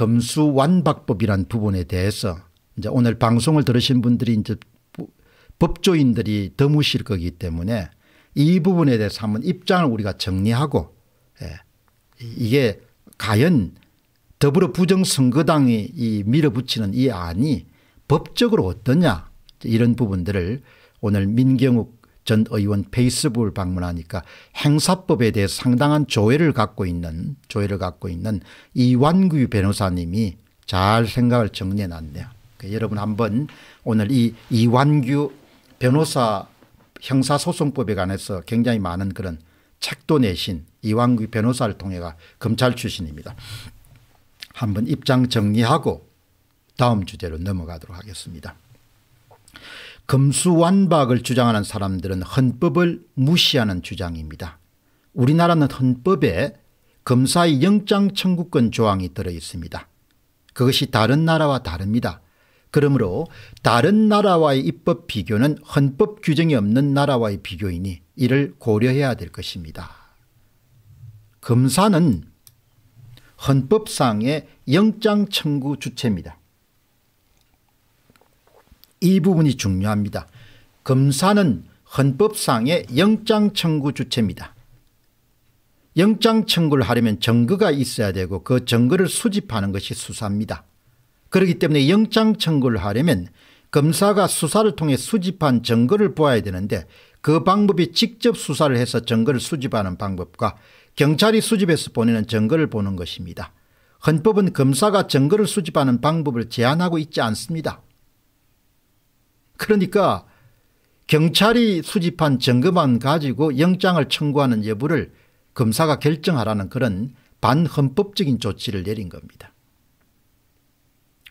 금수 완박법이란 부분에 대해서 이제 오늘 방송을 들으신 분들이 이제 법조인들이 드무실 거기 때문에 이 부분에 대해서 한번 입장을 우리가 정리하고 예. 이게 과연 더불어 부정선거당이 이 밀어붙이는 이 안이 법적으로 어떠냐 이런 부분들을 오늘 민경욱 전 의원 페이스북을 방문하니까 행사법에 대해 상당한 조회를 갖고 있는 조회를 갖고 있는 이완규 변호사님이 잘 생각을 정리해 놨네요. 그러니까 여러분 한번 오늘 이 이완규 변호사 형사소송법에 관해서 굉장히 많은 그런 책도 내신 이완규 변호사를 통해가 검찰 출신입니다. 한번 입장 정리하고 다음 주제로 넘어가도록 하겠습니다. 금수완박을 주장하는 사람들은 헌법을 무시하는 주장입니다. 우리나라는 헌법에 검사의 영장 청구권 조항이 들어 있습니다. 그것이 다른 나라와 다릅니다. 그러므로 다른 나라와의 입법 비교는 헌법 규정이 없는 나라와의 비교이니 이를 고려해야 될 것입니다. 검사는 헌법상의 영장 청구 주체입니다. 이 부분이 중요합니다. 검사는 헌법상의 영장 청구 주체입니다. 영장 청구를 하려면 증거가 있어야 되고 그 증거를 수집하는 것이 수사입니다. 그렇기 때문에 영장 청구를 하려면 검사가 수사를 통해 수집한 증거를 보아야 되는데 그 방법이 직접 수사를 해서 증거를 수집하는 방법과 경찰이 수집해서 보내는 증거를 보는 것입니다. 헌법은 검사가 증거를 수집하는 방법을 제한하고 있지 않습니다. 그러니까 경찰이 수집한 증거만 가지고 영장을 청구하는 여부를 검사가 결정하라는 그런 반헌법적인 조치를 내린 겁니다.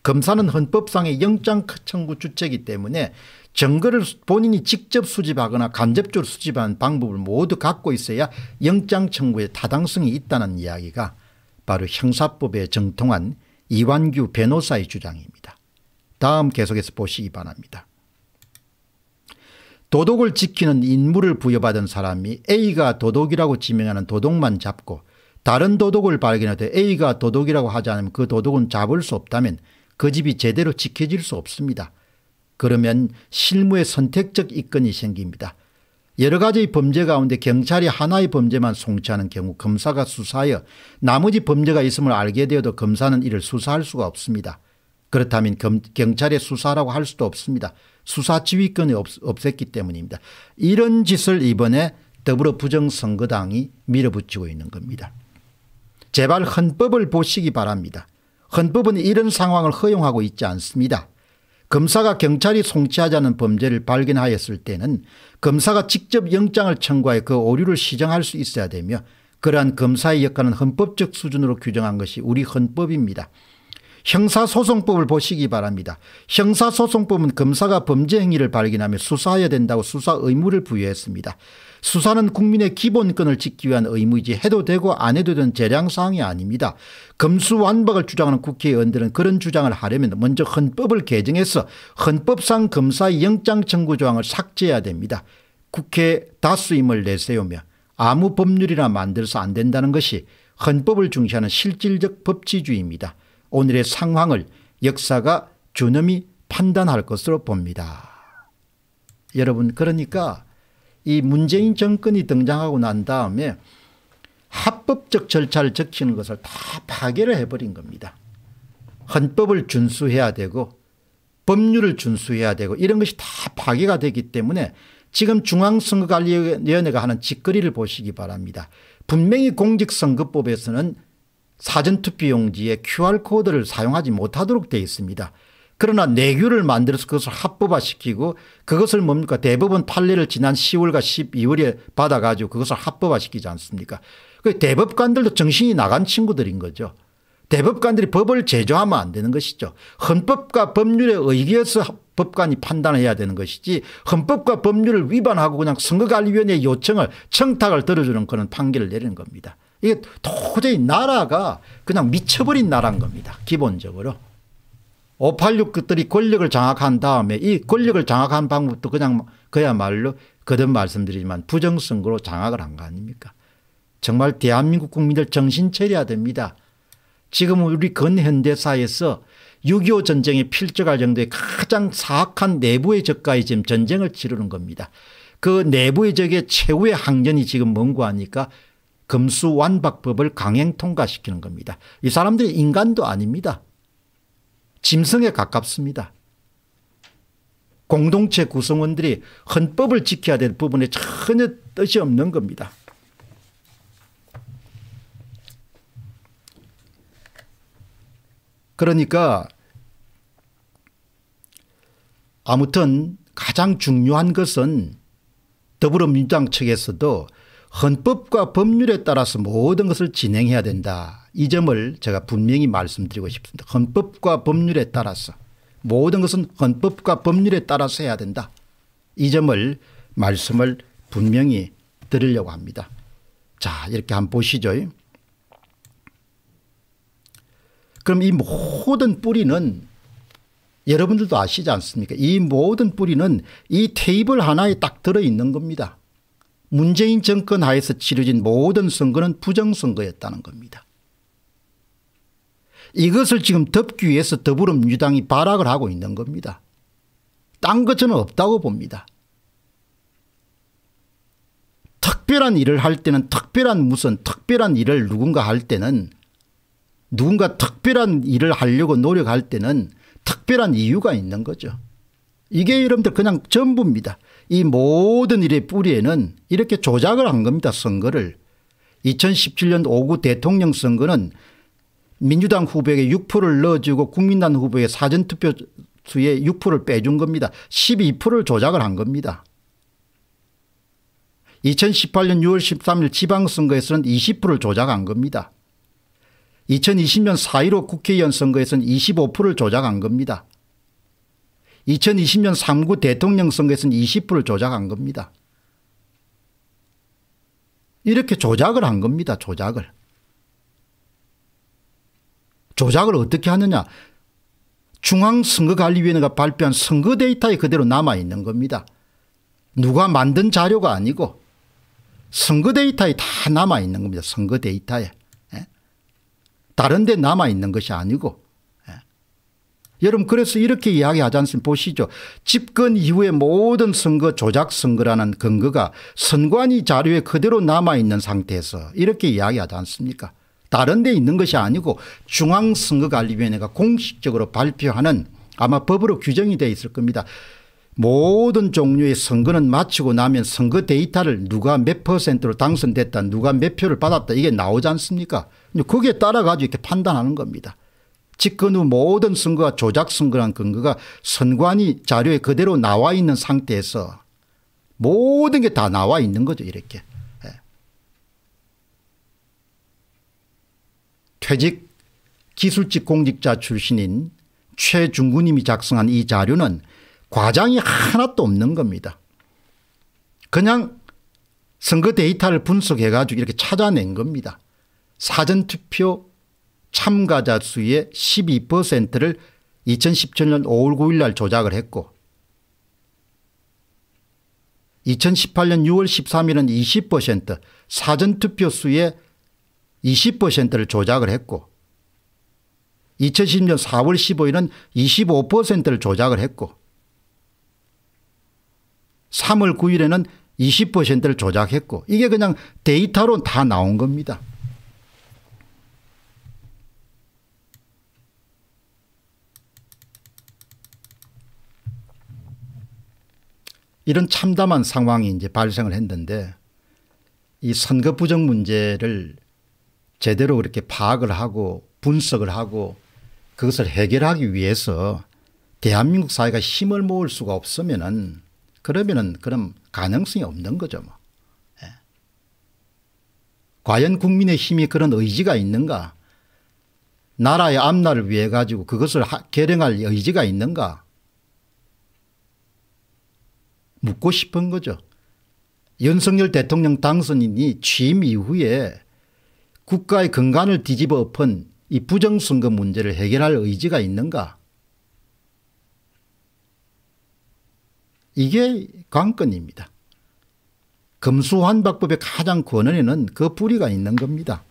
검사는 헌법상의 영장 청구 주체이기 때문에 증거를 본인이 직접 수집하거나 간접적으로 수집하 방법을 모두 갖고 있어야 영장 청구의 타당성이 있다는 이야기가 바로 형사법에 정통한 이완규 변호사의 주장입니다. 다음 계속해서 보시기 바랍니다. 도덕을 지키는 인물을 부여받은 사람이 A가 도덕이라고 지명하는 도덕만 잡고 다른 도덕을 발견하되 A가 도덕이라고 하지 않으면 그 도덕은 잡을 수 없다면 그 집이 제대로 지켜질 수 없습니다. 그러면 실무의 선택적 이권이 생깁니다. 여러 가지 범죄 가운데 경찰이 하나의 범죄만 송치하는 경우 검사가 수사하여 나머지 범죄가 있음을 알게 되어도 검사는 이를 수사할 수가 없습니다. 그렇다면 경찰의 수사라고 할 수도 없습니다. 수사 지휘권이 없, 없앴기 때문입니다. 이런 짓을 이번에 더불어 부정선거당이 밀어붙이고 있는 겁니다. 제발 헌법을 보시기 바랍니다. 헌법은 이런 상황을 허용하고 있지 않습니다. 검사가 경찰이 송치하자는 범죄를 발견하였을 때는 검사가 직접 영장을 청구해 그 오류를 시정할 수 있어야 되며 그러한 검사의 역할은 헌법적 수준으로 규정한 것이 우리 헌법입니다. 형사소송법을 보시기 바랍니다. 형사소송법은 검사가 범죄 행위를 발견하면 수사해야 된다고 수사 의무를 부여했습니다. 수사는 국민의 기본권을 지키기 위한 의무이지 해도 되고 안 해도 되는 재량사항이 아닙니다. 검수완박을 주장하는 국회의원들은 그런 주장을 하려면 먼저 헌법을 개정해서 헌법상 검사의 영장 청구 조항을 삭제해야 됩니다. 국회 다수임을 내세우며 아무 법률이나 만들어서 안 된다는 것이 헌법을 중시하는 실질적 법치주의입니다. 오늘의 상황을 역사가 주념이 판단할 것으로 봅니다. 여러분 그러니까 이 문재인 정권이 등장하고 난 다음에 합법적 절차를 적치는 것을 다 파괴를 해버린 겁니다. 헌법을 준수해야 되고 법률을 준수해야 되고 이런 것이 다 파괴가 되기 때문에 지금 중앙선거관리위원회가 하는 짓거리를 보시기 바랍니다. 분명히 공직선거법에서는 사전투표용지에 QR코드를 사용하지 못하도록 되어 있습니다. 그러나 내규를 만들어서 그것을 합법화시키고 그것을 뭡니까 대법원 판례를 지난 10월과 12월에 받아가지고 그것을 합법화시키지 않습니까 그 대법관들도 정신이 나간 친구들인 거죠. 대법관들이 법을 제조하면 안 되는 것이죠. 헌법과 법률에 의해서 법관이 판단해야 되는 것이지 헌법과 법률을 위반하고 그냥 선거관리위원회 요청을 청탁을 들어주는 그런 판결을 내리는 겁니다. 이게 도저히 나라가 그냥 미쳐버린 나라인 겁니다. 기본적으로. 586 것들이 권력을 장악한 다음에 이 권력을 장악한 방법도 그냥 그야말로 거듭 말씀드리지만 부정선거로 장악을 한 거 아닙니까? 정말 대한민국 국민들 정신 차려야 됩니다. 지금 우리 근현대사에서 6.25 전쟁에 필적할 정도의 가장 사악한 내부의 적과의 지금 전쟁을 치르는 겁니다. 그 내부의 적의 최후의 항전이 지금 뭔고 하니까 금수완박법을 강행 통과시키는 겁니다. 이 사람들이 인간도 아닙니다. 짐승에 가깝습니다. 공동체 구성원들이 헌법을 지켜야 될 부분에 전혀 뜻이 없는 겁니다. 그러니까 아무튼 가장 중요한 것은 더불어민주당 측에서도 헌법과 법률에 따라서 모든 것을 진행해야 된다. 이 점을 제가 분명히 말씀드리고 싶습니다. 헌법과 법률에 따라서 모든 것은 헌법과 법률에 따라서 해야 된다. 이 점을 말씀을 분명히 드리려고 합니다. 자 이렇게 한번 보시죠. 그럼 이 모든 뿌리는 여러분들도 아시지 않습니까 이 모든 뿌리는 이 테이블 하나에 딱 들어있는 겁니다. 문재인 정권 하에서 치러진 모든 선거는 부정선거였다는 겁니다. 이것을 지금 덮기 위해서 더불어민주당이 발악을 하고 있는 겁니다. 딴것 저는 없다고 봅니다. 특별한 일을 할 때는 특별한 무슨 특별한 일을 누군가 할 때는 누군가 특별한 일을 하려고 노력할 때는 특별한 이유가 있는 거죠. 이게 여러분들 그냥 전부입니다. 이 모든 일의 뿌리에는 이렇게 조작을 한 겁니다. 선거를. 2017년 5구 대통령 선거는 민주당 후보에게 6%를 넣어주고 국민당 후보의 사전투표 수에 6%를 빼준 겁니다. 12%를 조작을 한 겁니다. 2018년 6월 13일 지방선거에서는 20%를 조작한 겁니다. 2020년 4.15 국회의원 선거에서는 25%를 조작한 겁니다. 2020년 3구 대통령 선거에서는 20%를 조작한 겁니다. 이렇게 조작을 한 겁니다. 조작을. 조작을 어떻게 하느냐. 중앙선거관리위원회가 발표한 선거 데이터에 그대로 남아있는 겁니다. 누가 만든 자료가 아니고 선거 데이터에 다 남아있는 겁니다. 선거 데이터에. 예? 다른 데 남아있는 것이 아니고 여러분 그래서 이렇게 이야기하지 않습니까 보시죠. 집권 이후의 모든 선거 조작 선거라는 근거가 선관위 자료에 그대로 남아있는 상태에서 이렇게 이야기하지 않습니까 다른 데 있는 것이 아니고 중앙선거관리위원회가 공식적으로 발표하는 아마 법으로 규정이 되어 있을 겁니다. 모든 종류의 선거는 마치고 나면 선거 데이터를 누가 몇 퍼센트로 당선됐다 누가 몇 표를 받았다 이게 나오지 않습니까 거기에 따라 가지고 이렇게 판단하는 겁니다. 집권 후 그 모든 선거가 조작 선거란 근거가 선관위 자료에 그대로 나와 있는 상태에서 모든 게 다 나와 있는 거죠 이렇게. 예. 퇴직 기술직 공직자 출신인 최중구님이 작성한 이 자료는 과장이 하나도 없는 겁니다. 그냥 선거 데이터를 분석해가지고 이렇게 찾아낸 겁니다. 사전투표 참가자 수의 12%를 2017년 5월 9일 날 조작을 했고 2018년 6월 13일은 20% 사전투표 수의 20%를 조작을 했고 2010년 4월 15일은 25%를 조작을 했고 3월 9일에는 20%를 조작했고 이게 그냥 데이터로 다 나온 겁니다. 이런 참담한 상황이 이제 발생을 했는데 이 선거 부정 문제를 제대로 그렇게 파악을 하고 분석을 하고 그것을 해결하기 위해서 대한민국 사회가 힘을 모을 수가 없으면은 그러면은 그럼 가능성이 없는 거죠. 뭐. 예. 과연 국민의 힘이 그런 의지가 있는가? 나라의 앞날을 위해 가지고 그것을 하, 개량할 의지가 있는가? 묻고 싶은 거죠. 윤석열 대통령 당선인이 취임 이후에 국가의 근간을 뒤집어 엎은 이 부정선거 문제를 해결할 의지가 있는가 이게 관건입니다. 검수환박법의 가장 권한에는 그 뿌리가 있는 겁니다.